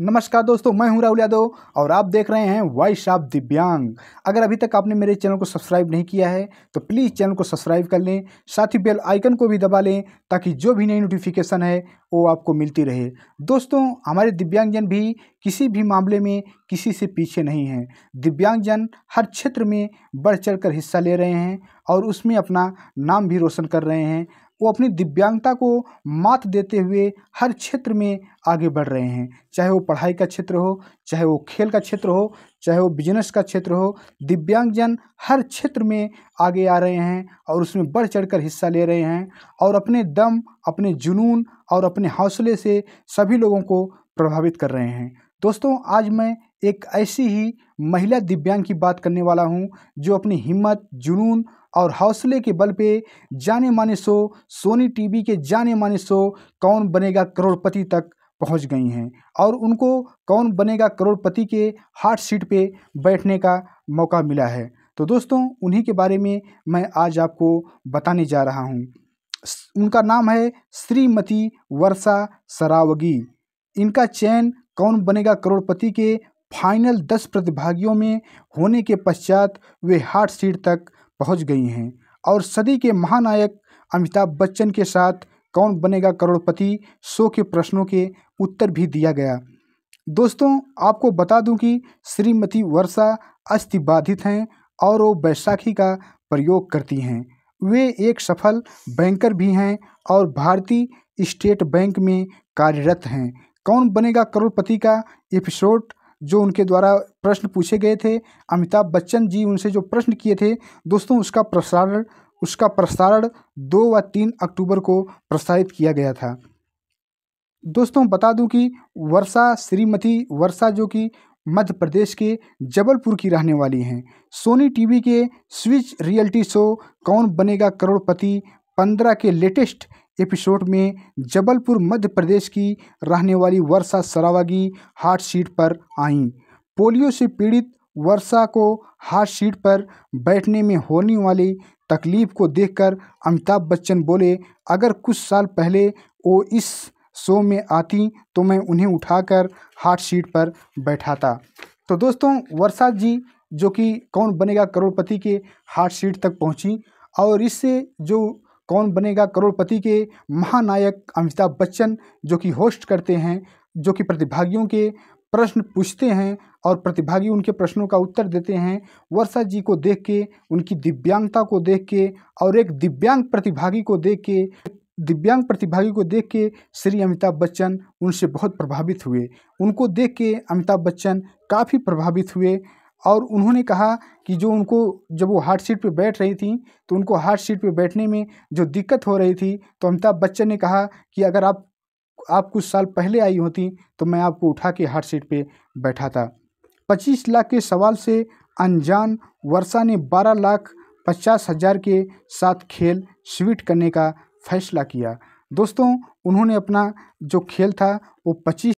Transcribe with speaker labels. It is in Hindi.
Speaker 1: नमस्कार दोस्तों मैं हूं राहुल यादव और आप देख रहे हैं वॉइस ऑफ दिव्यांग अगर अभी तक आपने मेरे चैनल को सब्सक्राइब नहीं किया है तो प्लीज़ चैनल को सब्सक्राइब कर लें साथ ही बेल आइकन को भी दबा लें ताकि जो भी नई नोटिफिकेशन है वो आपको मिलती रहे दोस्तों हमारे दिव्यांगजन भी किसी भी मामले में किसी से पीछे नहीं हैं दिव्यांगजन हर क्षेत्र में बढ़ चढ़ हिस्सा ले रहे हैं और उसमें अपना नाम भी रोशन कर रहे हैं वो अपनी दिव्यांगता को मात देते हुए हर क्षेत्र में आगे बढ़ रहे हैं चाहे वो पढ़ाई का क्षेत्र हो चाहे वो खेल का क्षेत्र हो चाहे वो बिजनेस का क्षेत्र हो दिव्यांगजन हर क्षेत्र में आगे आ रहे हैं और उसमें बढ़ चढ़कर हिस्सा ले रहे हैं और अपने दम अपने जुनून और अपने हौसले से सभी लोगों को प्रभावित कर रहे हैं दोस्तों आज मैं एक ऐसी ही महिला दिव्यांग की बात करने वाला हूं जो अपनी हिम्मत जुनून और हौसले के बल पे जाने माने शो सोनी टीवी के जाने माने शो कौन बनेगा करोड़पति तक पहुंच गई हैं और उनको कौन बनेगा करोड़पति के हार्ट सीट पे बैठने का मौका मिला है तो दोस्तों उन्हीं के बारे में मैं आज आपको बताने जा रहा हूँ उनका नाम है श्रीमती वर्षा सरावगी इनका चयन कौन बनेगा करोड़पति के फाइनल दस प्रतिभागियों में होने के पश्चात वे हार्ट सीट तक पहुंच गई हैं और सदी के महानायक अमिताभ बच्चन के साथ कौन बनेगा करोड़पति शो के प्रश्नों के उत्तर भी दिया गया दोस्तों आपको बता दूं कि श्रीमती वर्षा अस्थि बाधित हैं और वो बैसाखी का प्रयोग करती हैं वे एक सफल बैंकर भी हैं और भारतीय स्टेट बैंक में कार्यरत हैं कौन बनेगा करोड़पति का एपिसोड जो उनके द्वारा प्रश्न पूछे गए थे अमिताभ बच्चन जी उनसे जो प्रश्न किए थे दोस्तों उसका प्रसारण उसका प्रसारण दो व तीन अक्टूबर को प्रसारित किया गया था दोस्तों बता दूं कि वर्षा श्रीमती वर्षा जो कि मध्य प्रदेश के जबलपुर की रहने वाली हैं सोनी टीवी के switch reality show Kaun Banega करोड़पति पंद्रह के लेटेस्ट एपिसोड में जबलपुर मध्य प्रदेश की रहने वाली वर्षा सरावागी हार्ट सीट पर आई पोलियो से पीड़ित वर्षा को हार्ट सीट पर बैठने में होने वाली तकलीफ को देखकर अमिताभ बच्चन बोले अगर कुछ साल पहले वो इस शो में आती तो मैं उन्हें उठाकर हार्ट सीट पर बैठाता तो दोस्तों वर्षा जी जो कि कौन बनेगा करोड़पति के हार्ट सीट तक पहुंची और इससे जो कौन बनेगा करोड़पति के महानायक अमिताभ बच्चन जो कि होस्ट करते हैं जो कि प्रतिभागियों के प्रश्न पूछते हैं और प्रतिभागी उनके प्रश्नों का उत्तर देते हैं वर्षा जी को देख के उनकी दिव्यांगता को देख के और एक दिव्यांग प्रतिभागी को देख के दिव्यांग प्रतिभागी को देख के श्री अमिताभ बच्चन उनसे बहुत प्रभावित हुए उनको देख के अमिताभ बच्चन काफ़ी प्रभावित हुए और उन्होंने कहा कि जो उनको जब वो हार्ड सीट पर बैठ रही थी तो उनको हार्ड सीट पर बैठने में जो दिक्कत हो रही थी तो अमिताभ बच्चन ने कहा कि अगर आप आप कुछ साल पहले आई होती तो मैं आपको उठा के हार्ड सीट पे था पच्चीस लाख के सवाल से अनजान वर्षा ने बारह लाख पचास हजार के साथ खेल स्वीट करने का फैसला किया दोस्तों उन्होंने अपना जो खेल था वो पच्चीस